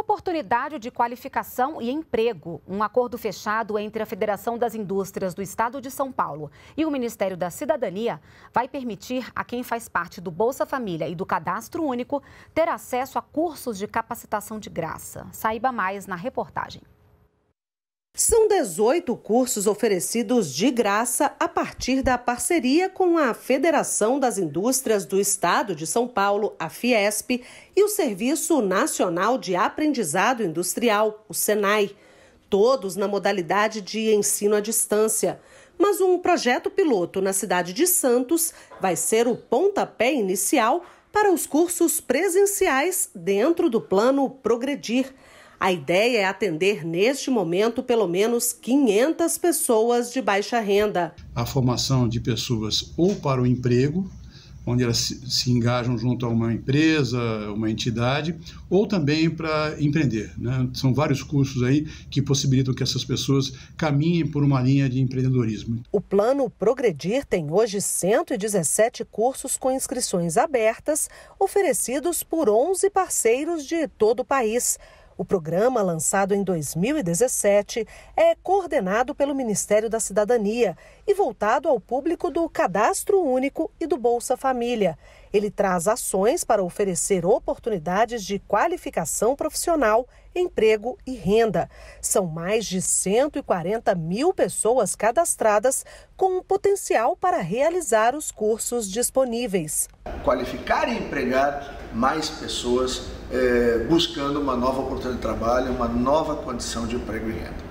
Oportunidade de qualificação e emprego. Um acordo fechado entre a Federação das Indústrias do Estado de São Paulo e o Ministério da Cidadania vai permitir a quem faz parte do Bolsa Família e do Cadastro Único ter acesso a cursos de capacitação de graça. Saiba mais na reportagem. São 18 cursos oferecidos de graça a partir da parceria com a Federação das Indústrias do Estado de São Paulo, a Fiesp, e o Serviço Nacional de Aprendizado Industrial, o SENAI, todos na modalidade de ensino à distância. Mas um projeto piloto na cidade de Santos vai ser o pontapé inicial para os cursos presenciais dentro do plano Progredir a ideia é atender neste momento pelo menos 500 pessoas de baixa renda. A formação de pessoas ou para o emprego, onde elas se engajam junto a uma empresa, uma entidade, ou também para empreender. Né? São vários cursos aí que possibilitam que essas pessoas caminhem por uma linha de empreendedorismo. O plano Progredir tem hoje 117 cursos com inscrições abertas, oferecidos por 11 parceiros de todo o país. O programa, lançado em 2017, é coordenado pelo Ministério da Cidadania e voltado ao público do Cadastro Único e do Bolsa Família. Ele traz ações para oferecer oportunidades de qualificação profissional, emprego e renda. São mais de 140 mil pessoas cadastradas com um potencial para realizar os cursos disponíveis. Qualificar empregados mais pessoas é, buscando uma nova oportunidade de trabalho, uma nova condição de emprego e renda.